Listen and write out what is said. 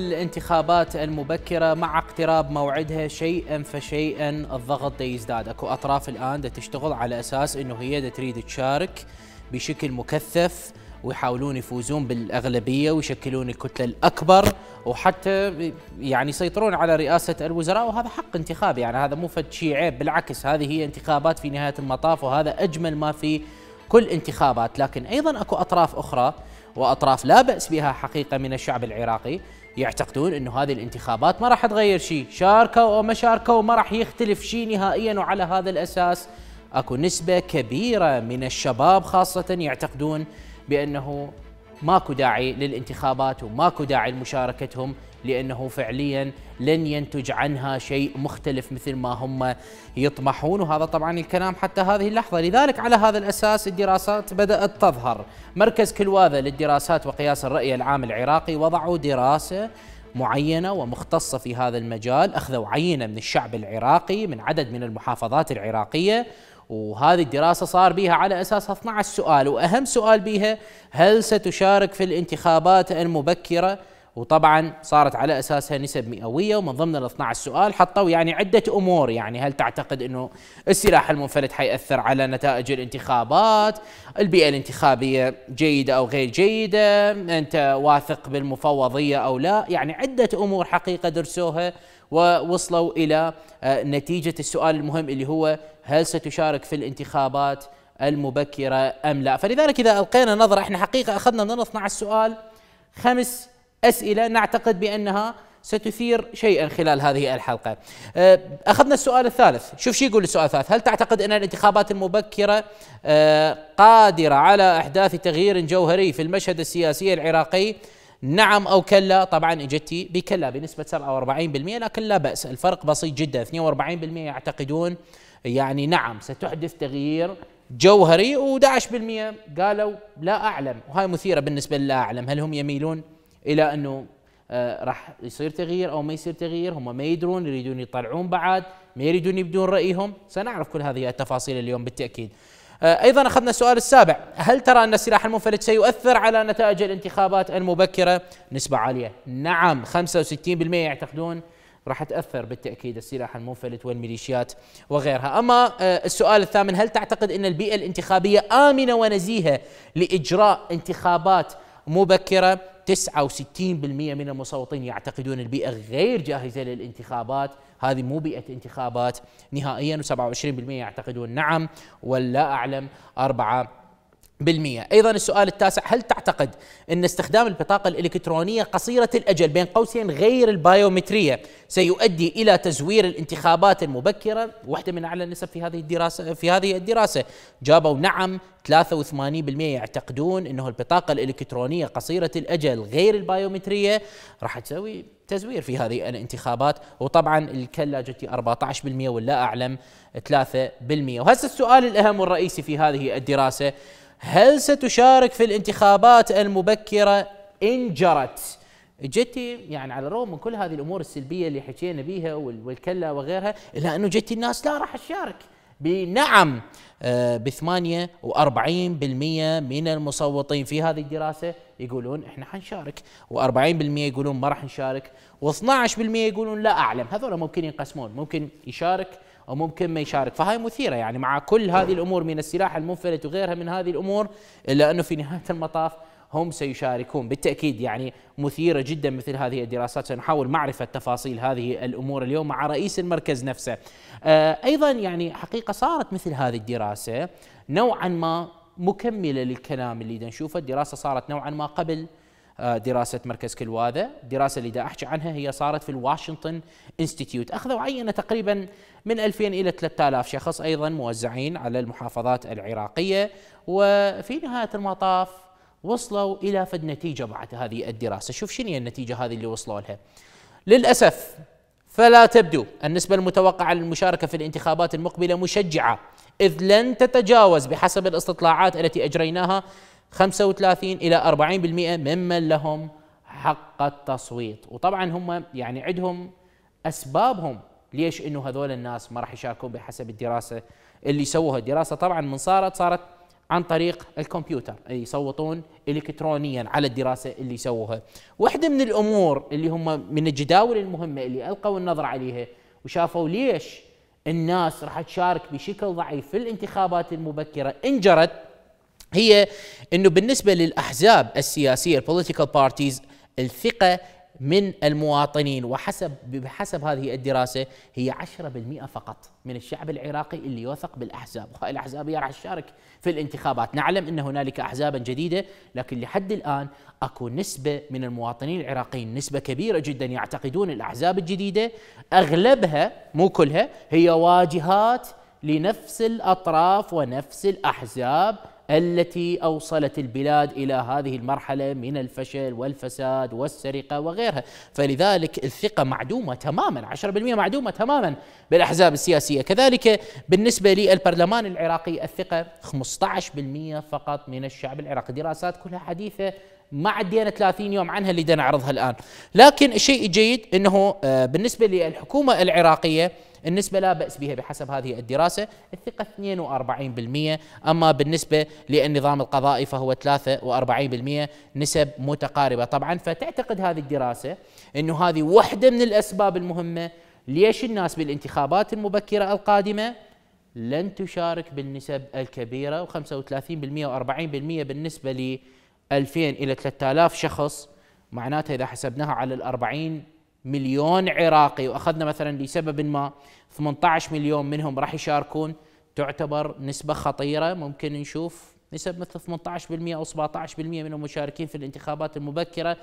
الانتخابات المبكرة مع اقتراب موعدها شيئا فشيئا الضغط يزداد اكو اطراف الان دا تشتغل على اساس انه هي دا تريد تشارك بشكل مكثف ويحاولون يفوزون بالاغلبيه ويشكلون الكتله الاكبر وحتى يعني يسيطرون على رئاسه الوزراء وهذا حق انتخابي يعني هذا مو فد شيء عيب بالعكس هذه هي انتخابات في نهايه المطاف وهذا اجمل ما في كل انتخابات لكن ايضا اكو اطراف اخرى واطراف لا باس بها حقيقه من الشعب العراقي يعتقدون انه هذه الانتخابات ما راح تغير شيء شاركوا او ما شاركوا ما راح يختلف شيء نهائيا وعلى هذا الاساس اكو نسبه كبيره من الشباب خاصه يعتقدون بانه ماكو داعي للانتخابات وماكو داعي لمشاركتهم لانه فعليا لن ينتج عنها شيء مختلف مثل ما هم يطمحون وهذا طبعا الكلام حتى هذه اللحظه لذلك على هذا الاساس الدراسات بدات تظهر مركز كلواذا للدراسات وقياس الراي العام العراقي وضعوا دراسه معينه ومختصه في هذا المجال اخذوا عينه من الشعب العراقي من عدد من المحافظات العراقيه وهذه الدراسة صار بها على أساس 12 سؤال وأهم سؤال بها هل ستشارك في الانتخابات المبكرة وطبعا صارت على اساسها نسب مئويه ومن ضمن ال 12 سؤال حطوا يعني عده امور يعني هل تعتقد انه السلاح المنفلت حيأثر على نتائج الانتخابات؟ البيئه الانتخابيه جيده او غير جيده؟ انت واثق بالمفوضيه او لا؟ يعني عده امور حقيقه درسوها ووصلوا الى آه، نتيجه السؤال المهم اللي هو هل ستشارك في الانتخابات المبكره ام لا؟ فلذلك اذا القينا نظره احنا حقيقه اخذنا من 12 سؤال خمس اسئله نعتقد بانها ستثير شيئا خلال هذه الحلقه. أه، اخذنا السؤال الثالث، شوف شو يقول السؤال الثالث، هل تعتقد ان الانتخابات المبكره أه، قادره على احداث تغيير جوهري في المشهد السياسي العراقي؟ نعم او كلا؟ طبعا اجتي بكلا بنسبه 47% لكن لا باس، الفرق بسيط جدا 42% يعتقدون يعني نعم ستحدث تغيير جوهري و11% قالوا لا اعلم وهي مثيره بالنسبه لا اعلم، هل هم يميلون الى انه آه، راح يصير تغيير او ما يصير تغيير هم ما يدرون يريدون يطلعون بعد ما يريدون يبدون رايهم سنعرف كل هذه التفاصيل اليوم بالتاكيد آه، ايضا اخذنا السؤال السابع هل ترى ان السلاح المنفلت سيؤثر على نتائج الانتخابات المبكره نسبه عاليه نعم 65% يعتقدون راح تاثر بالتاكيد السلاح المنفلت والميليشيات وغيرها، اما آه، السؤال الثامن هل تعتقد ان البيئه الانتخابيه امنه ونزيهه لاجراء انتخابات مبكره؟ 69% من المصوتين يعتقدون البيئة غير جاهزة للانتخابات هذه مو بيئة انتخابات نهائيا و27% يعتقدون نعم ولا أعلم بالمئة أيضا السؤال التاسع هل تعتقد أن استخدام البطاقة الإلكترونية قصيرة الأجل بين قوسين غير البايومترية سيؤدي إلى تزوير الانتخابات المبكرة واحدة من أعلى النسب في هذه الدراسة في هذه الدراسة جابوا نعم 83% يعتقدون أنه البطاقة الإلكترونية قصيرة الأجل غير البايومترية راح تسوي تزوير في هذه الانتخابات وطبعا الكلا جتي 14% واللا أعلم 3% وهسه السؤال الأهم والرئيسي في هذه الدراسة هل ستشارك في الانتخابات المبكرة إن جرت؟ جتي يعني على الرغم من كل هذه الامور السلبيه اللي حكينا بيها والكلا وغيرها الا انه جتي الناس لا راح تشارك بنعم آه، ب 48% من المصوتين في هذه الدراسه يقولون احنا حنشارك و40% يقولون ما راح نشارك و12% يقولون لا اعلم هذول ممكن ينقسمون ممكن يشارك او ممكن ما يشارك فهاي مثيره يعني مع كل هذه الامور من السلاح المنفلت وغيرها من هذه الامور الا انه في نهايه المطاف هم سيشاركون بالتأكيد يعني مثيرة جدا مثل هذه الدراسات سنحاول معرفة تفاصيل هذه الأمور اليوم مع رئيس المركز نفسه آه، أيضا يعني حقيقة صارت مثل هذه الدراسة نوعا ما مكملة للكلام اللي نشوفه الدراسة صارت نوعا ما قبل آه، دراسه مركز كلواذة الدراسه اللي دا احكي عنها هي صارت في الواشنطن انستيتيوت، اخذوا عينه تقريبا من 2000 الى 3000 شخص ايضا موزعين على المحافظات العراقيه وفي نهايه المطاف وصلوا الى فد نتيجه بعد هذه الدراسه، شوف شنو هي النتيجه هذه اللي وصلوا لها. للاسف فلا تبدو النسبة المتوقعة للمشاركة في الانتخابات المقبلة مشجعة إذ لن تتجاوز بحسب الاستطلاعات التي أجريناها 35 إلى 40% ممن لهم حق التصويت وطبعا هم يعني عندهم أسبابهم ليش انه هذول الناس ما راح يشاركون بحسب الدراسه اللي سووها الدراسه طبعا من صارت صارت عن طريق الكمبيوتر يصوتون الكترونيا على الدراسه اللي سووها واحده من الامور اللي هم من الجداول المهمه اللي القوا النظر عليها وشافوا ليش الناس راح تشارك بشكل ضعيف في الانتخابات المبكره انجرت هي انه بالنسبه للاحزاب السياسيه البوليتيكال بارتيز الثقه من المواطنين وحسب بحسب هذه الدراسه هي 10% فقط من الشعب العراقي اللي يوثق بالاحزاب، وهاي الاحزاب هي راح تشارك في الانتخابات، نعلم ان هنالك احزابا جديده لكن لحد الان اكو نسبه من المواطنين العراقيين، نسبه كبيره جدا يعتقدون الاحزاب الجديده اغلبها مو كلها هي واجهات لنفس الاطراف ونفس الاحزاب التي اوصلت البلاد الى هذه المرحله من الفشل والفساد والسرقه وغيرها، فلذلك الثقه معدومه تماما 10% معدومه تماما بالاحزاب السياسيه، كذلك بالنسبه للبرلمان العراقي الثقه 15% فقط من الشعب العراقي، دراسات كلها حديثه ما عدينا 30 يوم عنها اللي نعرضها الان، لكن الشيء الجيد انه آه، بالنسبه للحكومه العراقيه النسبة لا بأس بها بحسب هذه الدراسة الثقة 42% أما بالنسبة للنظام القضائي فهو 43% نسب متقاربة طبعا فتعتقد هذه الدراسة أنه هذه واحدة من الأسباب المهمة ليش الناس بالانتخابات المبكرة القادمة لن تشارك بالنسب الكبيرة و35% و40% بالنسبة ل 2000 إلى 3000 شخص معناتها إذا حسبناها على الأربعين 40 مليون عراقي واخذنا مثلا لسبب ما 18 مليون منهم راح يشاركون تعتبر نسبه خطيره ممكن نشوف نسب مثل 18% او 17% من المشاركين في الانتخابات المبكره